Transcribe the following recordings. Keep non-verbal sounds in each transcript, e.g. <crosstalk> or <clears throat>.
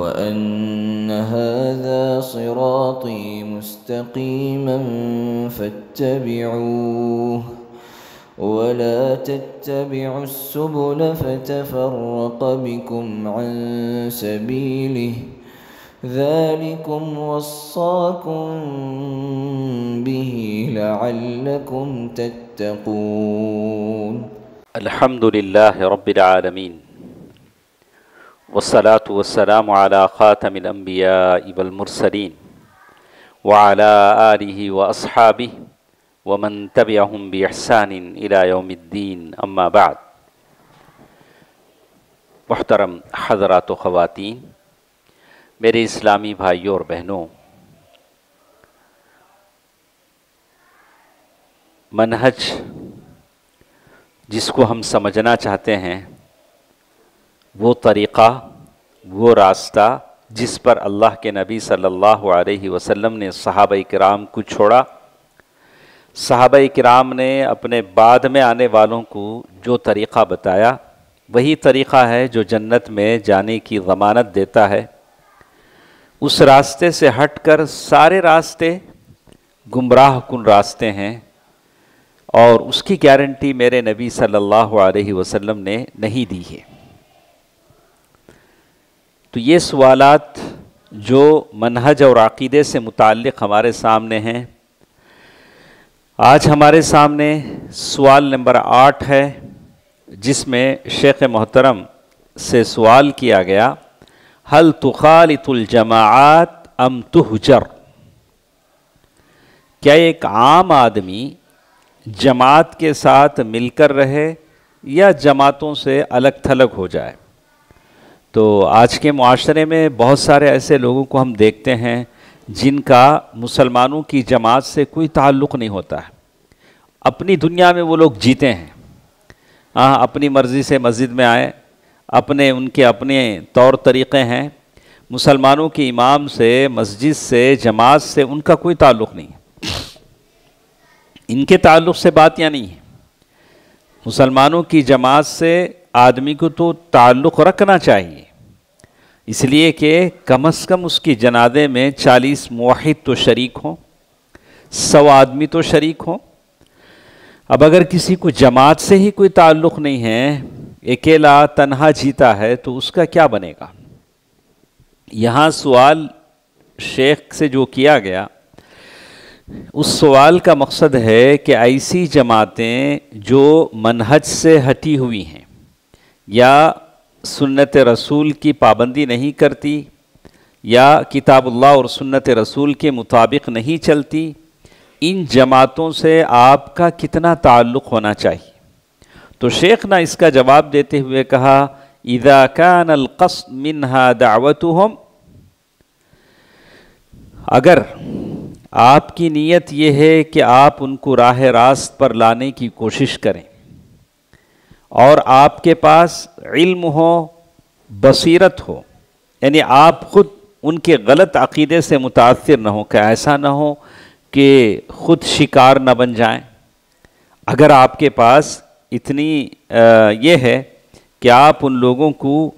وأن هذا صراطي مستقيما فاتبعوه ولا تتبعوا السبل فتفرق بكم عن سبيله ذلكم وصاكم به لعلكم تتقون الحمد لله رب العالمين والصلاة والسلام على خاتم الأنبياء والمرسلين وعلى آله وأصحابه ومن تبعهم بإحسان إلى يوم الدين أما بعد محترم حضرات و خواتین میرے اسلامی بھائیوں اور بہنوں منہج جس کو ہم سمجھنا چاہتے ہیں वो तरीक़ा वो रास्ता जिस पर अल्लाह के नबी सल्लल्लाहु अलैहि वसल्लम ने सहाब कराम को छोड़ा सहाब कराम ने अपने बाद में आने वालों को जो तरीक़ा बताया वही तरीक़ा है जो जन्नत में जाने की ज़मानत देता है उस रास्ते से हटकर सारे रास्ते गुमराह कन रास्ते हैं और उसकी गारंटी मेरे नबी सल्लल्लाहु अलैहि वसल्लम ने नहीं दी है तो ये सवालत जो मनहज और अक़ीदे से मुतक़ हमारे सामने हैं आज हमारे सामने सवाल नंबर आठ है जिसमें शेख मोहतरम से सवाल किया गया हल तुखालतुलजमात अम तुहजर क्या एक आम आदमी जमात के साथ मिलकर रहे या जमातों से अलग थलग हो जाए तो आज के माशरे में बहुत सारे ऐसे लोगों को हम देखते हैं जिनका मुसलमानों की जमात से कोई ताल्लुक़ नहीं होता है अपनी दुनिया में वो लोग जीते हैं हाँ अपनी मर्ज़ी से मस्जिद में आए अपने उनके अपने तौर तरीक़े हैं मुसलमानों के इमाम से मस्जिद से जमात से उनका कोई ताल्लुक़ नहीं इनके ताल्लुक़ से बात या नहीं है मुसलमानों की जमात से आदमी को तो ताल्लुक़ रखना चाहिए इसलिए कि कम अज़ कम उसकी जनाजे में चालीस मुहिद तो शरीक हों सौ आदमी तो शरीक हों अब अगर किसी को जमात से ही कोई ताल्लुक़ नहीं है अकेला तनहा जीता है तो उसका क्या बनेगा यहाँ सवाल शेख से जो किया गया उस सवाल का मकसद है कि ऐसी जमातें जो मनहज से हटी हुई हैं या सुन्नत रसूल की पाबंदी नहीं करती या किताबुल्लाह और सुन्नत रसूल के मुताबिक नहीं चलती इन जमातों से आपका कितना ताल्लुक़ होना चाहिए तो शेख ने इसका जवाब देते हुए कहा इदा कान अलकस मिनहा दावत हम अगर आपकी नीयत यह है कि आप उनको राह रास्त पर लाने की कोशिश करें और आपके पास इल्म हो बसीरत हो यानी आप खुद उनके गलत अकीदे से मुतासर ना हो क्या ऐसा ना हो कि ख़ुद शिकार ना बन जाए अगर आपके पास इतनी आ, ये है कि आप उन लोगों को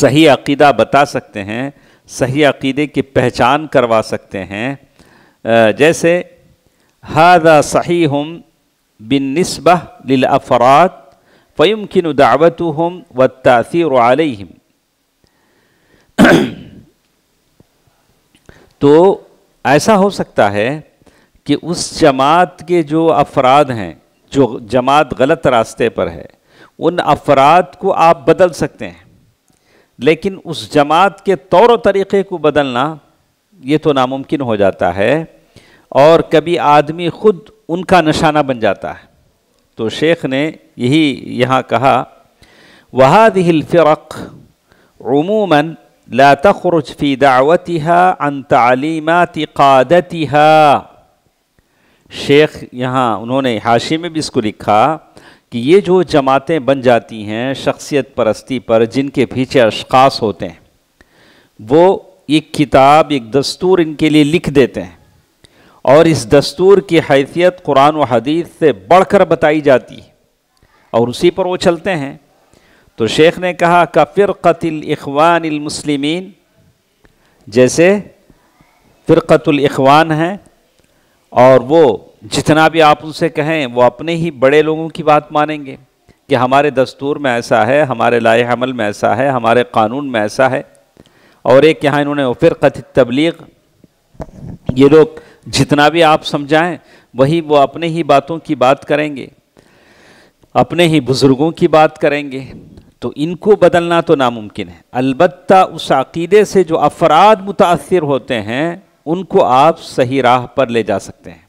सही अकीदा बता सकते हैं सही अकीदे की पहचान करवा सकते हैं आ, जैसे हादा सही हम बिनस्बा लिल अफराद फ़यमकिन दावत हम व तो ऐसा हो सकता है कि उस जमात के जो अफराद हैं जो जमात गलत रास्ते पर है उन अफराद को आप बदल सकते हैं लेकिन उस जमात के तौर तरीक़े को बदलना ये तो नामुमकिन हो जाता है और कभी आदमी खुद उनका निशाना बन जाता है तो शेख ने यही यहाँ कहा वहादिलफ़िरक उमूमन ला तखरज फ़ी दावतिहा अन तलीमती क़ादतिहा शेख यहाँ उन्होंने हाशी में भी इसको लिखा कि ये जो जमातें बन जाती हैं शख्सियत परस्ती पर जिनके पीछे अशास होते हैं वो एक किताब एक दस्तूर इनके लिए लिख देते हैं और इस दस्तूर की हैसियत कुरान व हदीस से बढ़कर बताई जाती है और उसी पर वो चलते हैं तो शेख ने कहा का कतिल इखवानमसलिमिन जैसे फ़िरक़तलवान हैं और वो जितना भी आप उनसे कहें वो अपने ही बड़े लोगों की बात मानेंगे कि हमारे दस्तूर में ऐसा है हमारे लाए में ऐसा है हमारे कानून में ऐसा है और एक यहाँ इन्होंने फ़िरक़त तबलीग ये लोग जितना भी आप समझाएं वही वो अपने ही बातों की बात करेंगे अपने ही बुज़ुर्गों की बात करेंगे तो इनको बदलना तो नामुमकिन है अलबत् उस अकीदे से जो अफराद मुतासर होते हैं उनको आप सही राह पर ले जा सकते हैं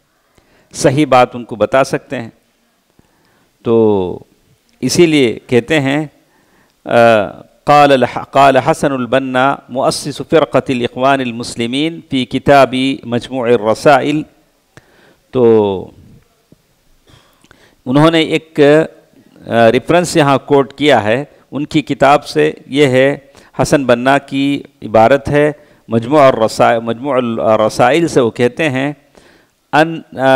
सही बात उनको बता सकते हैं तो इसीलिए कहते हैं قال قال حسن البنا مؤسس फ़िरक़त الإخوان المسلمين في किताब मजमू रसाइल तो उन्होंने एक रेफरेंस यहाँ कोट किया है उनकी किताब से ये है हसन बन्ना की इबारत है मजमू रसा मजमू रसाइल से वो कहते हैं अन आ,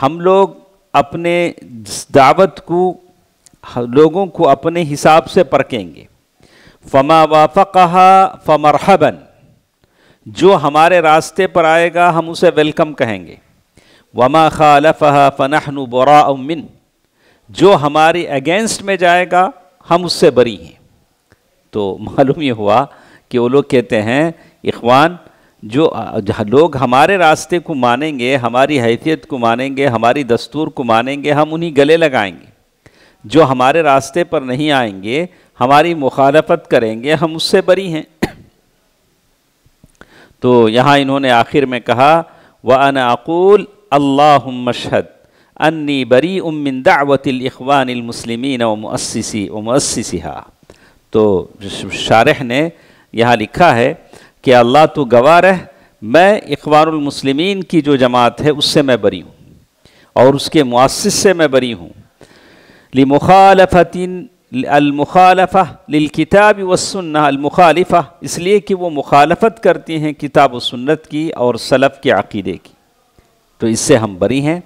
हम लोग अपने दावत को लोगों को अपने हिसाब से परखेंगे फमा वाफ़ा फ़मरहबन जो हमारे रास्ते पर आएगा हम उसे वेलकम कहेंगे वमा खालफ फ़नहन बरा उमिन जो हमारी अगेंस्ट में जाएगा हम उससे बरी हैं तो मालूम ये हुआ कि वो लोग कहते हैं इखवान जो लोग हमारे रास्ते को मानेंगे हमारी हैसियत को मानेंगे हमारी दस्तूर को मानेंगे हम उन्हीं गले लगाएंगे जो हमारे रास्ते पर नहीं आएंगे हमारी मुखालफत करेंगे हम उससे बरी हैं <clears throat> तो यहाँ इन्होंने आखिर में कहा व अकूल अल्लाह मशहद अन्नी बरी उमिन दावतिलवानमसलिमिन वमसी वमसिहा तो शारह ने यहाँ लिखा है कि अल्लाह तो गवार रह मैं इकवानमसलिमिन की जो जमात है उससे मैं बरी हूँ और उसके मुआसस से मैं बरी हूँ लिमुखालफतिन अलमुखालफ़ा लिलकिताब वसन्ना अलमुखालफ़ा इसलिए कि वो मुखालफत करती हैं किताब व सुन्नत की और सलफ़ के अक़ीदे की तो इससे हम बरी हैं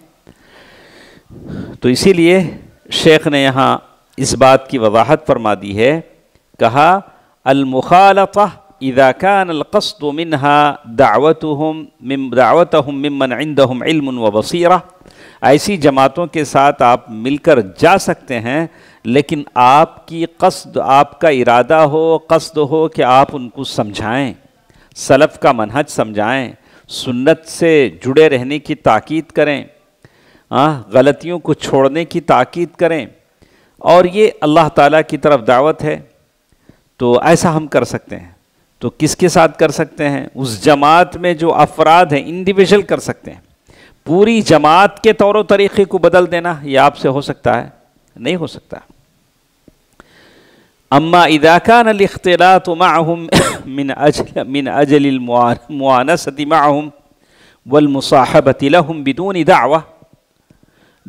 तो इसीलिए शेख ने यहाँ इस बात की वजाहत फरमा दी है कहा अलमुखालफ़ा इदाकान कान मिनहा दावत दावत ममन इन्दम इल्म ऐसी जमातों के साथ आप मिलकर जा सकते हैं लेकिन आपकी कस्द आपका इरादा हो कस्द हो कि आप उनको समझाएं सलफ़ का मनहज समझाएं सुन्नत से जुड़े रहने की ताकीद करें हाँ गलतियों को छोड़ने की ताकीद करें और ये अल्लाह ताला की तरफ दावत है तो ऐसा हम कर सकते हैं तो किसके साथ कर सकते हैं उस जमात में जो अफराद हैं इंडिविजुअल कर सकते हैं पूरी जमात के तौर तरीक़े को बदल देना यह आपसे हो सकता है नहीं हो सकता अम्मा इदाकान तो माहूम मिन अजल मिन अजल मुआनसती माहम वलमसाहबती लहम बिदून दावा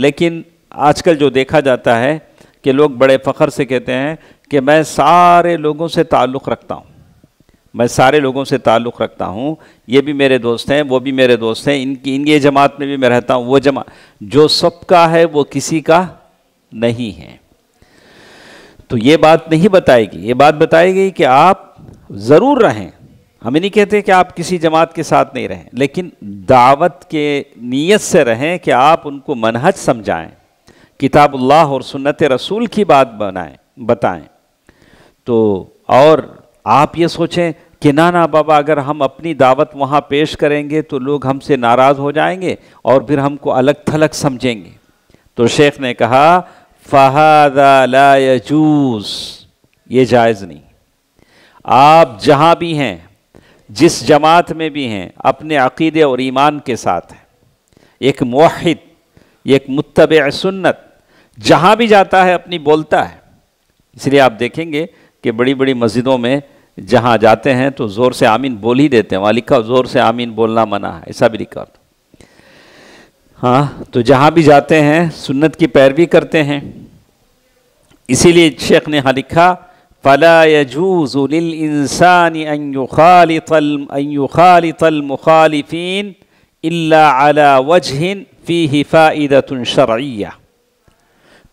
लेकिन आजकल जो देखा जाता है कि लोग बड़े फ़ख्र से कहते हैं कि मैं सारे लोगों से ताल्लुक़ रखता हूँ मैं सारे लोगों से ताल्लुक़ रखता हूँ ये भी मेरे दोस्त हैं वो भी मेरे दोस्त हैं इनकी इन ये जमात में भी मैं रहता हूँ वो जमा जो सबका है वो किसी का नहीं है तो ये बात नहीं बताएगी ये बात बताएगी कि आप ज़रूर रहें हम नहीं कहते कि आप किसी जमात के साथ नहीं रहें लेकिन दावत के नीयत से रहें कि आप उनको मनहज समझाएं किताबुल्लाह और सुन्नत रसूल की बात बनाएं बताएं तो और आप ये सोचें कि ना ना बाबा अगर हम अपनी दावत वहाँ पेश करेंगे तो लोग हमसे नाराज़ हो जाएंगे और फिर हमको अलग थलग समझेंगे तो शेख ने कहा फ़हादा ला ये जायज़ नहीं आप जहाँ भी हैं जिस जमात में भी हैं अपने अकीदे और ईमान के साथ हैं एक मोहिद एक मुतब सुन्नत जहाँ भी जाता है अपनी बोलता है इसलिए आप देखेंगे कि बड़ी बड़ी मस्जिदों में जहाँ जाते हैं तो ज़ोर से आमीन बोल ही देते हैं वहाँ लिखा ज़ोर से आमीन बोलना मना है ऐसा भी लिखा हाँ तो जहाँ भी जाते हैं सुन्नत की पैरवी करते हैं इसीलिए शेख ने यहाँ लिखा फ़ला यजूज़ुल इंसान मुखालिफिन अला वजहिन फ़ी हिफ़ादतन शर्या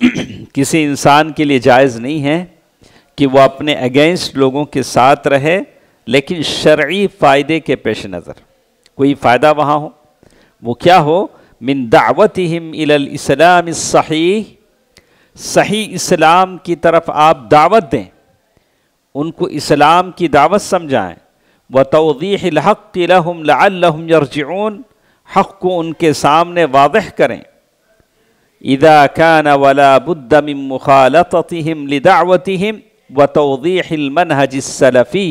<clears throat> किसी इंसान के लिए जायज़ नहीं है कि वो अपने अगेंस्ट लोगों के साथ रहे लेकिन शर्य फ़ायदे के पेश नज़र कोई फ़ायदा वहाँ हो वो क्या हो मिन दावत हम इलाम सही सही इस्लाम की तरफ आप दावत दें उनको इस्लाम की दावत समझाएं व तोज़ीहक़म लम हक़ को उनके सामने वाज़ करें इदा कान वला बुद्दमिम मुखालतम लिदावतम व तोज़ीमनहज सलफ़ी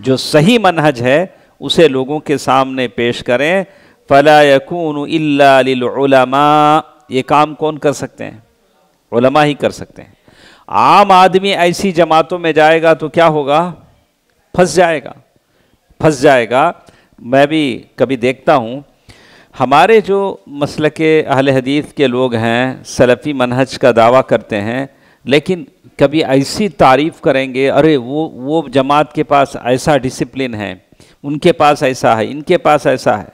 जो सही मनहज है उसे लोगों के सामने पेश करें फ़ला यकून इलामा ये काम कौन कर सकते हैं उलमा ही कर सकते हैं आम आदमी ऐसी जमातों में जाएगा तो क्या होगा फंस जाएगा फंस जाएगा मैं भी कभी देखता हूँ हमारे जो मसल के अहल हदीस के लोग हैं सलफ़ी मनहज का दावा करते हैं लेकिन कभी ऐसी तारीफ़ करेंगे अरे वो वो जमात के पास ऐसा डिसिप्लिन है उनके पास ऐसा है इनके पास ऐसा है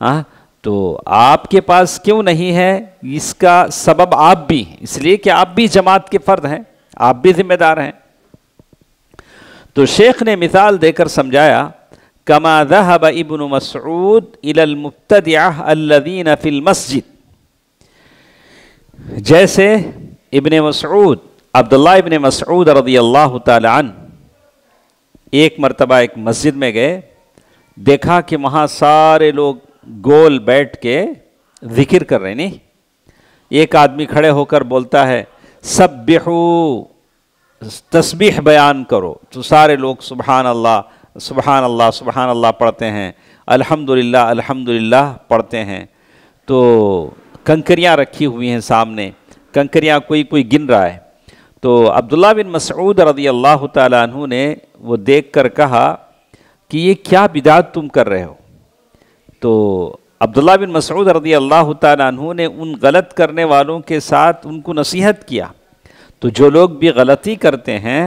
हाँ तो आपके पास क्यों नहीं है इसका सबब आप भी इसलिए कि आप भी जमात के फ़र्द हैं आप भी जिम्मेदार हैं तो शेख ने मिसाल देकर समझाया कमा दहब इबन मसरूद इलमुबतदिया अल्लदीन फिल मस्जिद जैसे इबन मसऊद अब्दुल्ला इबन मसऊद रदी अल्लाह तन एक मरतबा एक मस्जिद में गए देखा कि वहाँ सारे लोग गोल बैठ के जिक्र कर रहे नहीं एक आदमी खड़े होकर बोलता है सब बेहू तस्बीह बयान करो तो सारे लोग सुबहान अल्लाह सुबहान अल्लाह सुबहान अल्लाह पढ़ते हैं अल्हम्दुलिल्लाह अल्हम्दुलिल्लाह पढ़ते हैं तो कंकरियाँ रखी हुई हैं सामने कंकरियाँ कोई कोई गिन रहा है तो अब्दुल्ला बिन मसूद रदी अल्लाह तु ने वो देख कर कहा कि ये क्या बिदात तुम कर रहे हो तो अब्दुल्ला बिन मसऊद रदी अल्लाह तु ने उन गलत करने वालों के साथ उनको नसीहत किया तो जो लोग भी गलती करते हैं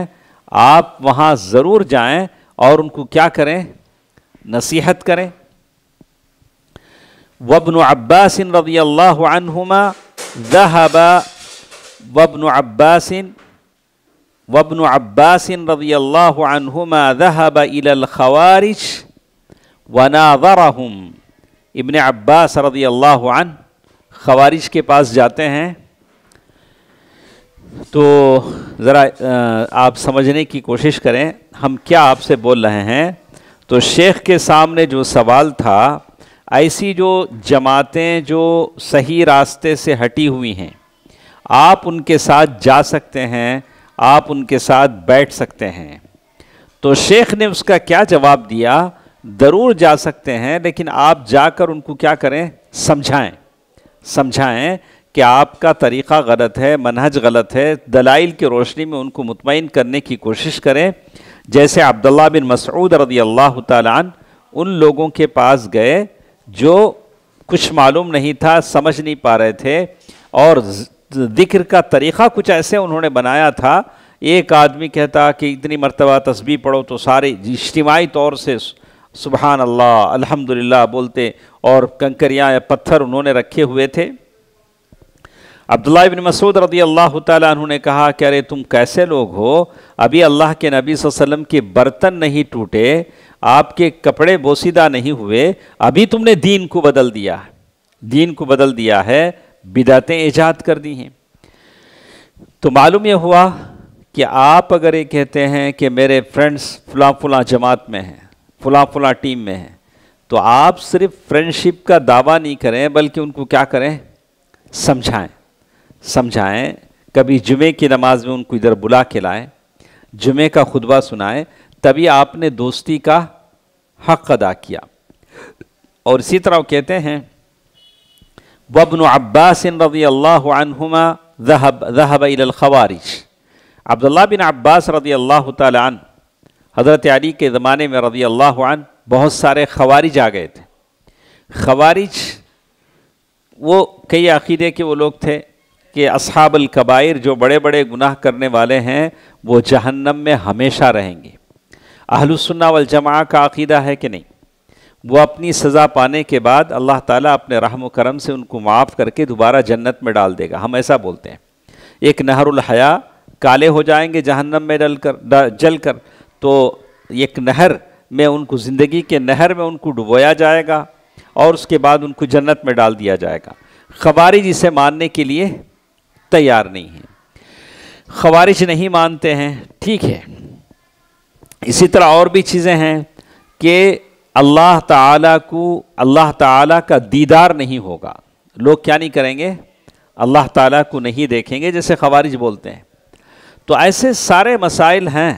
आप वहाँ ज़रूर जाएं और उनको क्या करें नसीहत करें वबन अब्बास रदी अल्लाह वबन अब्बासिन वबन अब्बासिन रजी अल्लाहुमा दहब इलखवारिज वनावरहम इबन अब्बास रजी अल्लाहन खवारिज के पास जाते हैं तो ज़रा आप समझने की कोशिश करें हम क्या आपसे बोल रहे हैं तो शेख के सामने जो सवाल था ऐसी जो जमातें जो सही रास्ते से हटी हुई हैं आप उनके साथ जा सकते हैं आप उनके साथ बैठ सकते हैं तो शेख ने उसका क्या जवाब दिया ज़रूर जा सकते हैं लेकिन आप जाकर उनको क्या करें समझाएं समझाएं कि आपका तरीक़ा गलत है मनहज गलत है दलाइल की रोशनी में उनको मुतमिन करने की कोशिश करें जैसे अब्दुल्ला बिन मसऊद रदी अल्लाह तालान उन लोगों के पास गए जो कुछ मालूम नहीं था समझ नहीं पा रहे थे और जिक्र का तरीक़ा कुछ ऐसे उन्होंने बनाया था एक आदमी कहता कि इतनी मरतबा तस्बी पढ़ो तो सारे इज्तमाही तौर से सुबहान अल्लाह अल्हम्दुलिल्लाह बोलते और कंकरियाँ या पत्थर उन्होंने रखे हुए थे अब्दुल्ला बिन मसूद रदी अल्लाह तु ने कहा कि अरे तुम कैसे लोग हो अभी अल्लाह के नबी वसल्लम के बर्तन नहीं टूटे आपके कपड़े बोसीदा नहीं हुए अभी तुमने दीन को बदल दिया दीन को बदल दिया है बिदातें ईजाद कर दी हैं तो मालूम यह हुआ कि आप अगर ये कहते हैं कि मेरे फ्रेंड्स फुला फुला जमात में हैं फुला फुला टीम में हैं तो आप सिर्फ फ्रेंडशिप का दावा नहीं करें बल्कि उनको क्या करें समझाएं समझाएं कभी जुमे की नमाज में उनको इधर बुला के लाएं जुमे का खुतबा सुनाएं तभी आपने दोस्ती का हक अदा किया और इसी तरह कहते हैं वबन अब्बास रजी अल्लाहुमा जहब जहब खवारिज अब्दुल्ला बिन अब्बास रजी अल्लाह तन हज़रत अली के ज़माने में रजी अल्लाह बहुत सारे खवारिज आ गए थे खवारिज वो कई अकीदे के वो लोग थे कि असहाबल कबायर जो बड़े बड़े गुनाह करने वाले हैं वो जहन्नम में हमेशा रहेंगे अहलसन्ना वल जमा का अकीदा है कि नहीं वो अपनी सज़ा पाने के बाद अल्लाह ताला अपने रहम करम से उनको माफ़ करके दोबारा जन्नत में डाल देगा हम ऐसा बोलते हैं एक नहरुल हया काले हो जाएंगे जहन्नम में डल कर जल कर तो एक नहर में उनको ज़िंदगी के नहर में उनको डुबोया जाएगा और उसके बाद उनको जन्नत में डाल दिया जाएगा खबारिज इसे मानने के लिए तैयार नहीं है खबारिज नहीं मानते हैं ठीक है इसी तरह और भी चीज़ें हैं कि अल्लाह ताला को अल्लाह ताला का दीदार नहीं होगा लोग क्या नहीं करेंगे अल्लाह ताला को नहीं देखेंगे जैसे खवारिज बोलते हैं तो ऐसे सारे मसाइल हैं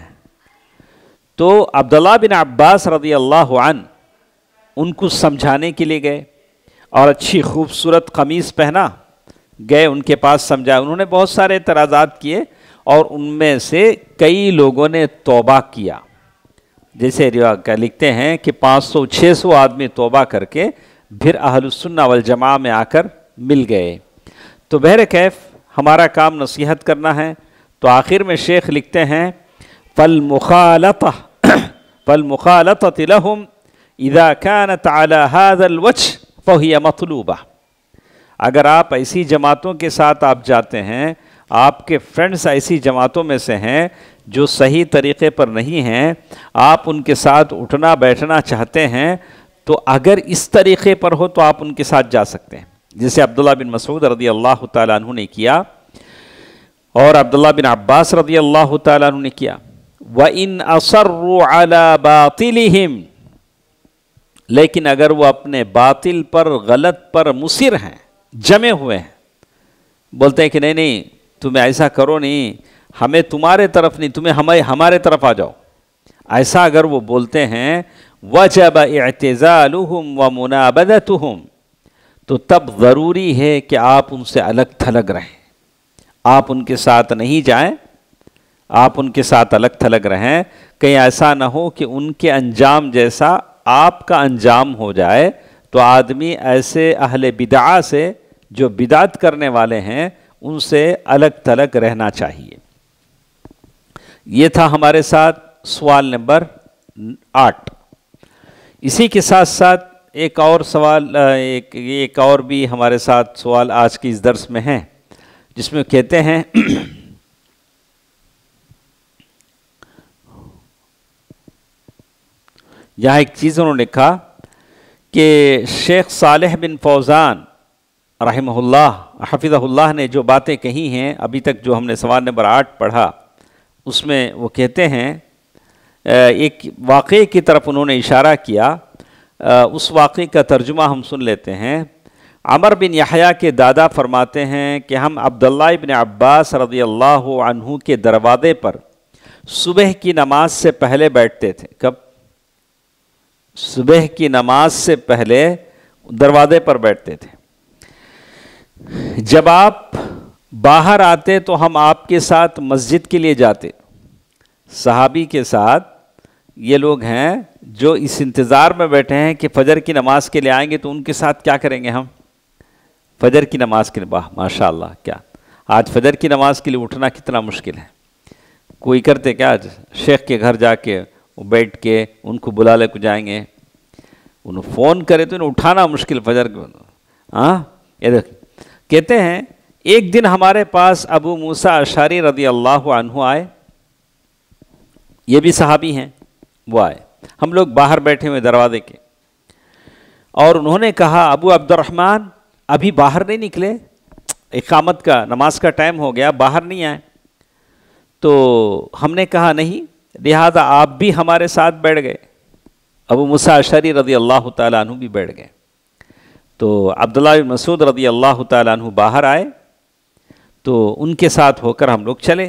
तो अब्दुल्ला बिन अब्बास रदी अल्लाह अन उनको समझाने के लिए गए और अच्छी खूबसूरत कमीज़ पहना गए उनके पास समझाए उन्होंने बहुत सारे तराजात किए और उनमें से कई लोगों ने तोबा किया जैसे रिवाग का लिखते हैं कि 500-600 आदमी तोबा करके फिर अहलसन्ना वल जमा में आकर मिल गए तो बहर कैफ हमारा काम नसीहत करना है तो आखिर में शेख लिखते हैं फल मुखालत <clears throat> फल मुखालत तिलहम इदा कान तलाच फोहिया मतलूबा अगर आप ऐसी जमातों के साथ आप जाते हैं आपके फ्रेंड्स ऐसी जमातों में से हैं जो सही तरीक़े पर नहीं हैं आप उनके साथ उठना बैठना चाहते हैं तो अगर इस तरीक़े पर हो तो आप उनके साथ जा सकते हैं जिसे अब्दुल्ला बिन मसूद रदी अल्लाह तु ने किया और अब्दुल्ला बिन अब्बास रदी अल्लाह तु ने किया व इन असरबातिलहिम लेकिन अगर वो अपने बातिल पर गलत पर मुसिर हैं जमे हुए हैं बोलते हैं कि नहीं नहीं तुम ऐसा करो नहीं हमें तुम्हारे तरफ नहीं तुम्हें हमें हमारे तरफ आ जाओ ऐसा अगर वो बोलते हैं वजब एतज़ालुम व मुनाबद तो तब ज़रूरी है कि आप उनसे अलग थलग रहें आप उनके साथ नहीं जाएं आप उनके साथ अलग थलग रहें कहीं ऐसा ना हो कि उनके अंजाम जैसा आपका अंजाम हो जाए तो आदमी ऐसे अहल बिदा से जो बिदात करने वाले हैं उनसे अलग थलग रहना चाहिए ये था हमारे साथ सवाल नंबर आठ इसी के साथ साथ एक और सवाल एक एक और भी हमारे साथ सवाल आज की इस दर्स में है जिसमें कहते हैं यहाँ एक चीज़ उन्होंने कहा कि शेख सालेह बिन फौज़ान रहमल्ला हफिज़ल्ला ने जो बातें कही हैं अभी तक जो हमने सवाल नंबर आठ पढ़ा उसमें वो कहते हैं एक वाक़े की तरफ उन्होंने इशारा किया उस वाक़े का तर्जुमा हम सुन लेते हैं अमर बिन यहाया के दादा फरमाते हैं कि हम अब्दुल्ला इबन अब्बास रजी अल्लाह के दरवाज़े पर सुबह की नमाज से पहले बैठते थे कब सुबह की नमाज से पहले दरवाज़े पर बैठते थे जब आप बाहर आते तो हम आपके साथ मस्जिद के लिए जाते सहाबी के साथ ये लोग हैं जो इस इंतज़ार में बैठे हैं कि फजर की नमाज के लिए आएंगे तो उनके साथ क्या करेंगे हम फजर की नमाज के लिए वाह माशा क्या आज फजर की नमाज के लिए उठना कितना मुश्किल है कोई करते क्या आज शेख के घर जाके वो बैठ के उनको बुला ले को जाएंगे उन्हें फ़ोन करें तो इन्हें उठाना मुश्किल फजर हाँ ये देख कहते हैं एक दिन हमारे पास अबू मूसा अशारी रदी अल्लाह आए ये भी सहाबी हैं वो आए हम लोग बाहर बैठे हुए दरवाजे के और उन्होंने कहा अबू अब्दुलरहमान अभी बाहर नहीं निकले इकामत का नमाज का टाइम हो गया बाहर नहीं आए तो हमने कहा नहीं लिहाजा आप भी हमारे साथ बैठ गए अबू मुसा अशरी रदी अल्लाह तु भी बैठ गए तो अब्दुल्ला मसूद रदी अल्लाह तु बाहर आए तो उनके साथ होकर हम लोग चले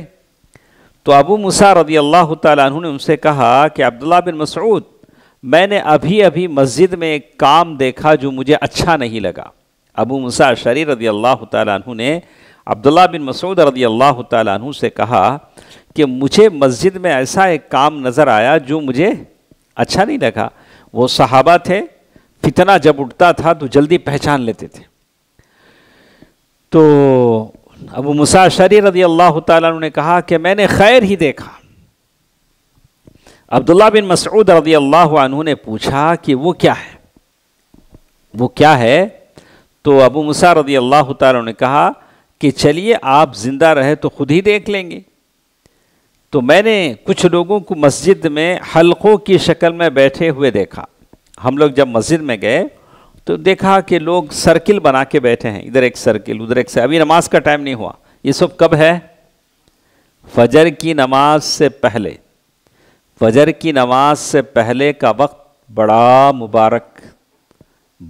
तो अबू मुसा रदी अल्लाह तु ने उनसे कहा कि अब्दुल्ला बिन मसरूद मैंने अभी अभी मस्जिद में एक काम देखा जो मुझे अच्छा नहीं लगा अबू मुसा शरी रदी अल्लाह तु ने अब्दुल्ला बिन मसूद रदी अल्लाह तु से कहा कि मुझे मस्जिद में ऐसा एक काम नज़र आया जो मुझे अच्छा नहीं लगा वो सहाबा थे फितना जब उठता था तो जल्दी पहचान लेते थे तो अबू मुसा शरी रदी अल्लाह तु ने कहा कि मैंने खैर ही देखा अब्दुल्ला बिन मसऊद रदी अल्लाह ने पूछा कि वो क्या है वो क्या है तो अबू मुसा रदी अल्लाह तु ने कहा कि चलिए आप ज़िंदा रहे तो खुद ही देख लेंगे तो मैंने कुछ लोगों को मस्जिद में हलकों की शक्ल में बैठे हुए देखा हम लोग जब मस्जिद में गए तो देखा कि लोग सर्किल बना के बैठे हैं इधर एक सर्किल उधर एक सर्किल अभी नमाज का टाइम नहीं हुआ ये सब कब है फजर की नमाज से पहले फजर की नमाज से पहले का वक्त बड़ा मुबारक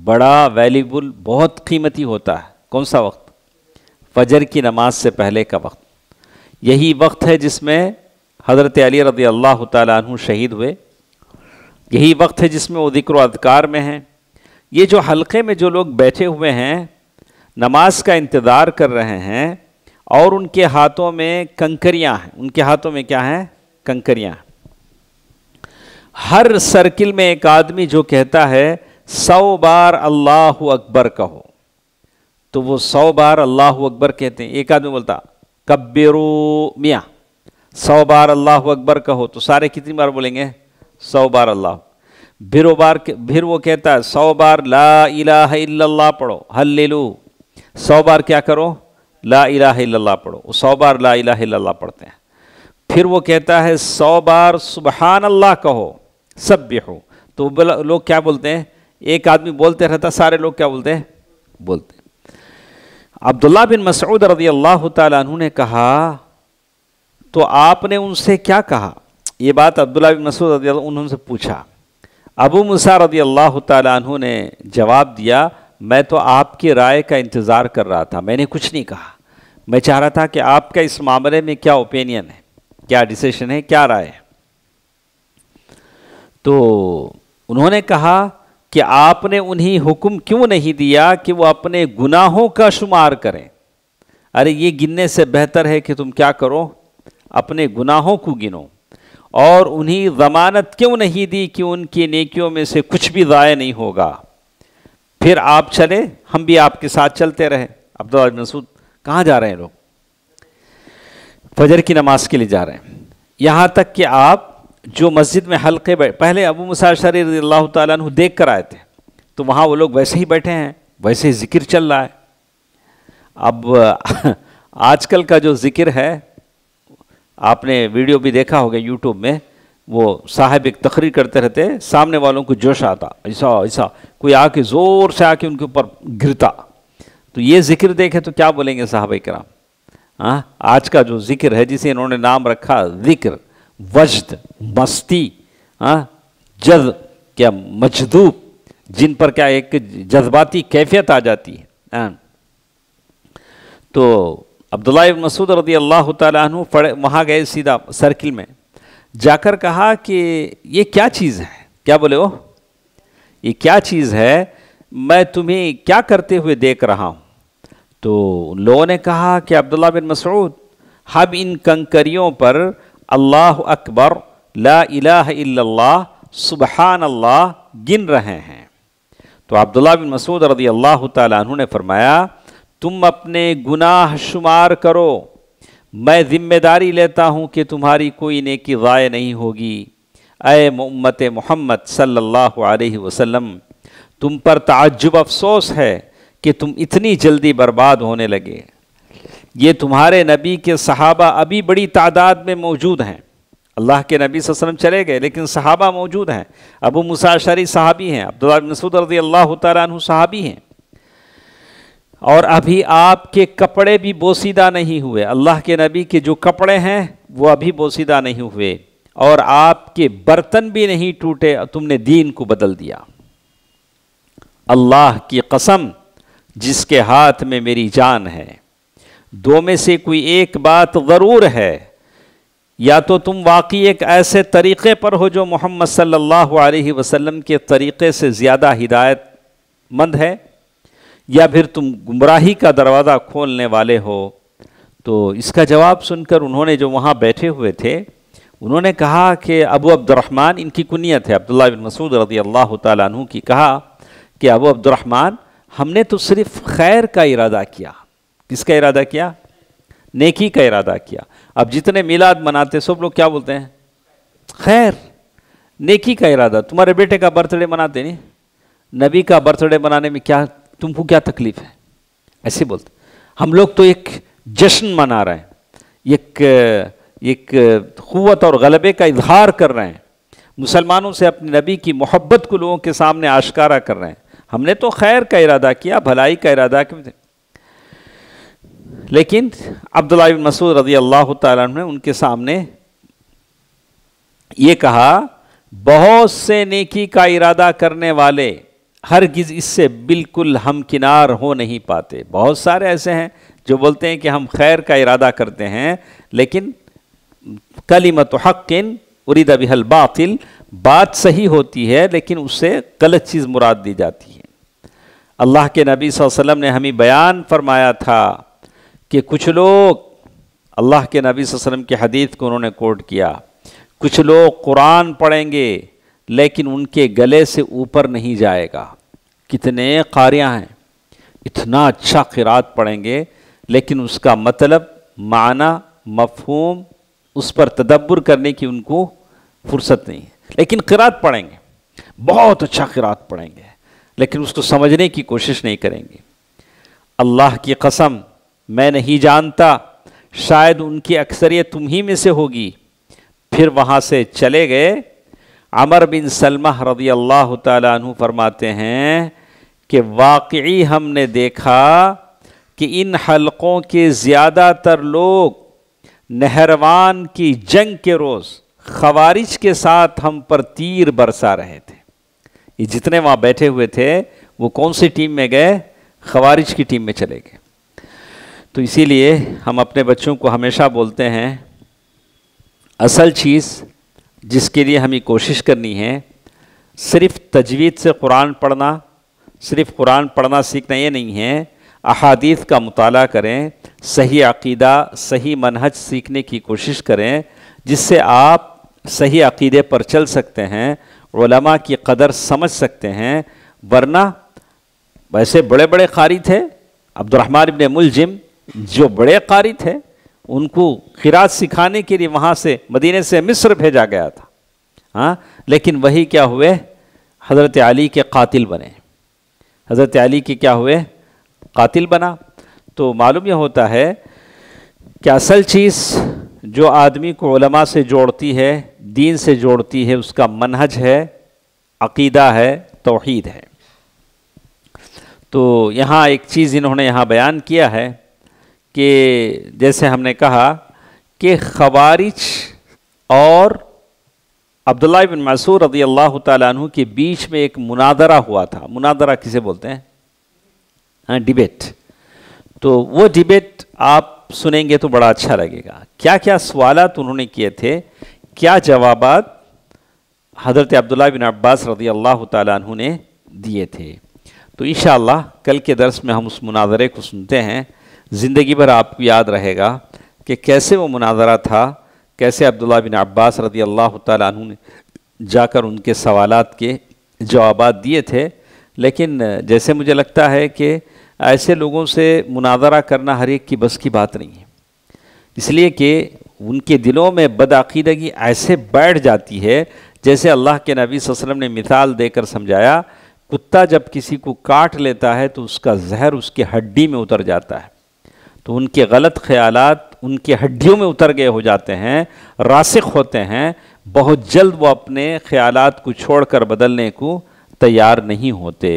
बड़ा वैल्यूबल बहुत कीमती होता है कौन सा वक्त फजर की नमाज से पहले का वक्त यही वक्त है जिसमें हज़रत अली रदी अल्लाह तु शहीद हुए यही वक्त है जिसमें वो जिक्र अदकार में हैं ये जो हलक़े में जो लोग बैठे हुए हैं नमाज का इंतज़ार कर रहे हैं और उनके हाथों में कंकरियां हैं उनके हाथों में क्या हैं कंकरियां हर सर्किल में एक आदमी जो कहता है सौ बार अल्लाह अकबर कहो तो वो सौ बार अल्लाह अकबर कहते हैं एक आदमी बोलता कब्बेरो मियाँ सौ बार अल्लाह अकबर कहो तो सारे कितनी बार बोलेंगे सौ बार अल्लाह फिर वो बार फिर वो कहता है सौ बार ला इलाह इल्लल्लाह पढ़ो हल्लेलू सौ बार क्या करो ला इलाह इल्लल्लाह पढ़ो सौ बार ला इलाह इल्लल्लाह पढ़ते हैं फिर वो कहता है सौ बार सुबहान अल्लाह कहो सभ्य हो तो लोग क्या बोलते हैं एक आदमी बोलते रहता सारे लोग क्या बोलते हैं बोलते अब्दुल्ला बिन मसऊद रजी अल्लाह तु ने कहा तो आपने उनसे क्या कहा ये बात अब्दुल्ला बिन मसूद रजी उन्होंने पूछा अबू मुसा रदी अल्लाह तु ने जवाब दिया मैं तो आपकी राय का इंतज़ार कर रहा था मैंने कुछ नहीं कहा मैं चाह रहा था कि आपका इस मामले में क्या ओपिनियन है क्या डिसीशन है क्या राय है तो उन्होंने कहा कि आपने उन्हें हुक्म क्यों नहीं दिया कि वो अपने गुनाहों का शुमार करें अरे ये गिनने से बेहतर है कि तुम क्या करो अपने गुनाहों को गिनो और उन्हें ज़मानत क्यों नहीं दी कि उनकी नेकियों में से कुछ भी ज़ाय नहीं होगा फिर आप चले हम भी आपके साथ चलते रहे अब मसूद कहाँ जा रहे हैं लोग फजर की नमाज के लिए जा रहे हैं यहाँ तक कि आप जो मस्जिद में हल्के बैठ पहले अबू मुसा शरी अल्लाह तु देख कर आए थे तो वहाँ वो लोग वैसे ही बैठे हैं वैसे ही जिक्र चल रहा है अब <laughs> आजकल का जो जिक्र है आपने वीडियो भी देखा होगा यूट्यूब में वो साहब एक तकरीर करते रहते सामने वालों को जोश आता ऐसा ऐसा कोई आके ज़ोर से आके उनके ऊपर गिरता तो ये जिक्र देखे तो क्या बोलेंगे साहब कराम हाँ आज का जो जिक्र है जिसे इन्होंने नाम रखा जिक्र वजद मस्ती हाँ जज क्या मजदूब जिन पर क्या एक जज्बाती कैफियत आ जाती है हाँ। तो अब्दुल्ला मसूद रदी अल्लाह तु पढ़े वहाँ गए सीधा सर्किल में जाकर कहा कि ये क्या चीज़ है क्या बोले ओ ये क्या चीज़ है मैं तुम्हें क्या करते हुए देख रहा हूँ तो उन लोगों ने कहा कि अब्दुल्ला बिन मसूद हम इन कंकरियों पर अल्लाह अकबर ला सुबहान अल्लाह गिन रहे हैं तो अब्दुल्ला बिन मसूद रदी अल्लाह तु ने फरमाया तुम अपने गुनाह शुमार करो मैं ज़िम्मेदारी लेता हूँ कि तुम्हारी कोई नेकी ज़ाय नहीं होगी अय उम्मत मोहम्मद सल्लल्लाहु अलैहि वसल्लम तुम पर ताज्जुब अफसोस है कि तुम इतनी जल्दी बर्बाद होने लगे ये तुम्हारे नबी के सहाबा अभी बड़ी तादाद में मौजूद हैं अल्लाह के नबी वसम चले गए लेकिन सहाबा मौजूद हैं अबू मुसाशरी साहबी हैं अब्दुल्ला मसूद रजी अल्लाह तु साहबी हैं और अभी आपके कपड़े भी बोसीदा नहीं हुए अल्लाह के नबी के जो कपड़े हैं वो अभी बोसीदा नहीं हुए और आपके बर्तन भी नहीं टूटे तुमने दीन को बदल दिया अल्लाह की कसम जिसके हाथ में मेरी जान है दो में से कोई एक बात ज़रूर है या तो तुम वाकई एक ऐसे तरीक़े पर हो जो मोहम्मद सल्लल्लाहु अलैहि वसल्लम के तरीक़े से ज़्यादा हिदायत मंद है या फिर तुम गुमराही का दरवाज़ा खोलने वाले हो तो इसका जवाब सुनकर उन्होंने जो वहाँ बैठे हुए थे उन्होंने कहा कि अबू अब्दुलरहमान इनकी कुनियत है अब्दुल्ला बिन मसूद रजी अल्लाह तु की कहा कि अबू अब्दुलरहमान हमने तो सिर्फ खैर का इरादा किया किसका इरादा किया नेकी का इरादा किया अब जितने मिलाद मनाते सब लोग क्या बोलते हैं खैर नेकी का इरादा तुम्हारे बेटे का बर्थडे मनाते नहीं नबी का बर्थडे मनाने में क्या तुमको क्या तकलीफ है ऐसे बोलते हम लोग तो एक जश्न मना रहे हैं एक एक क़वत और गलबे का इजहार कर रहे हैं मुसलमानों से अपने नबी की मोहब्बत को लोगों के सामने आशकारा कर रहे हैं हमने तो खैर का इरादा किया भलाई का इरादा किया लेकिन अब्दुल्ला बिन मसूद रजी अल्लाह ने उनके सामने ये कहा बहुत से नेकी का इरादा करने वाले हर गिज़ इससे बिल्कुल हम किनार हो नहीं पाते बहुत सारे ऐसे हैं जो बोलते हैं कि हम खैर का इरादा करते हैं लेकिन कलीमत हक़िन उरीद बिहल बातिल बात सही होती है लेकिन उससे गलत चीज़ मुराद दी जाती है अल्लाह के नबी वसल्लम ने हमें बयान फरमाया था कि कुछ लोग अल्लाह के नबी वसल्लम की हदीत को उन्होंने कोट किया कुछ लोग कुरान पढ़ेंगे लेकिन उनके गले से ऊपर नहीं जाएगा कितने कारियाँ हैं इतना अच्छा किरात पढ़ेंगे लेकिन उसका मतलब माना मफहूम उस पर तदब्बर करने की उनको फुर्सत नहीं है लेकिन किरात पढ़ेंगे बहुत अच्छा किरात पढ़ेंगे लेकिन उसको समझने की कोशिश नहीं करेंगे अल्लाह की कसम मैं नहीं जानता शायद उनकी अक्सरियत तुम ही में से होगी फिर वहाँ से चले गए अमर बिन सलमा रदी अल्लाह तु फरमाते हैं कि वाकई हमने देखा कि इन हलक़ों के ज़्यादातर लोग नहरवान की जंग के रोज़ खवारिज के साथ हम पर तीर बरसा रहे थे ये जितने वहाँ बैठे हुए थे वो कौन सी टीम में गए खवारिज की टीम में चले गए तो इसीलिए हम अपने बच्चों को हमेशा बोलते हैं असल चीज़ जिसके लिए हमें कोशिश करनी है सिर्फ तजवीज़ से कुरान पढ़ना सिर्फ कुरान पढ़ना सीखना ये नहीं है अहादीत का मताल करें सही अकीदा सही मनहज सीखने की कोशिश करें जिससे आप सही अकीदे पर चल सकते हैं ओलमा की कदर समझ सकते हैं वरना वैसे बड़े बड़े कारी थे अब्दुलरहमान इबन मुलजिम जो बड़े कारी थे उनको खिराज सिखाने के लिए वहाँ से मदीने से मिस्र भेजा गया था हाँ लेकिन वही क्या हुए हज़रत अली के कातिल बने हज़रत अली के क्या हुए कातिल बना तो मालूम यह होता है कि असल चीज़ जो आदमी को उलमा से जोड़ती है दीन से जोड़ती है उसका मनहज है अकीदा है तोहीद है तो यहाँ एक चीज़ इन्होंने यहाँ बयान किया है कि जैसे हमने कहा कि खबारिज और अब्दुल्ला बिन मसूर रदी अल्लाह तु के बीच में एक मुनादरा हुआ था मुनादरा किसे बोलते हैं हाँ डिबेट तो वो डिबेट आप सुनेंगे तो बड़ा अच्छा लगेगा क्या क्या सवाल उन्होंने किए थे क्या जवाब हज़रत अब्दुल्ला बिन अब्बास रदी अल्लाह तु ने दिए थे तो इन कल के दर्स में हम उस मुनादरे को सुनते हैं ज़िंदगी भर आपको याद रहेगा कि कैसे वो मुनाजरा था कैसे अब्दुल्ला बिन अब्बास रदी अल्लाह तु ने जाकर उनके सवाल के जवाब दिए थे लेकिन जैसे मुझे लगता है कि ऐसे लोगों से मुनाजरा करना हर एक की बस की बात नहीं है इसलिए कि उनके दिलों में बदाकीदगी ऐसे बैठ जाती है जैसे अल्लाह के नबी वसलम ने मिसाल देकर समझाया कुत्ता जब किसी को काट लेता है तो उसका जहर उसकी हड्डी में उतर जाता है तो उनके गलत ख्याल उनके हड्डियों में उतर गए हो जाते हैं रासिक होते हैं बहुत जल्द वो अपने ख्याल को छोड़कर बदलने को तैयार नहीं होते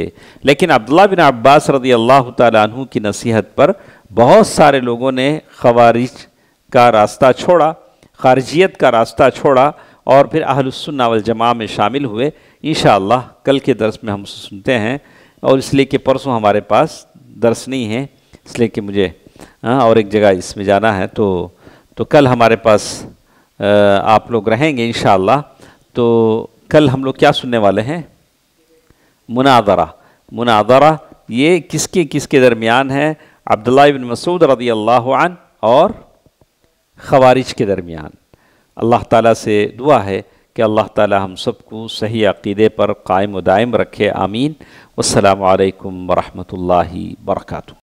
लेकिन अब्दुल्ला बिन अब्बास रदी अल्लाह तु की नसीहत पर बहुत सारे लोगों ने खवारिज का रास्ता छोड़ा खारजियत का रास्ता छोड़ा और फिर अहलसन्ना जमा में शामिल हुए इन कल के दरस में हम सुनते हैं और इसलिए कि परसों हमारे पास दर्स नहीं है इसलिए कि मुझे हाँ, और एक जगह इसमें जाना है तो तो कल हमारे पास आप लोग रहेंगे इन तो कल हम लोग क्या सुनने वाले हैं मुनादरा मुनादरा ये किसके किसके दरमियान है अब्दुल्ला बिन मसूद रदी अल्लाह और खवारिज के दरमियान अल्लाह ताला से दुआ है कि अल्लाह ताला हम सबको सही अकीदे पर कायम दायम रखे आमीन अल्लाम वरहमल वर्का